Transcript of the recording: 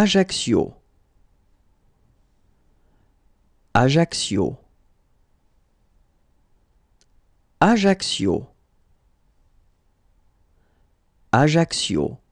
Ajaccio. Ajaccio. Ajaccio. Ajaccio.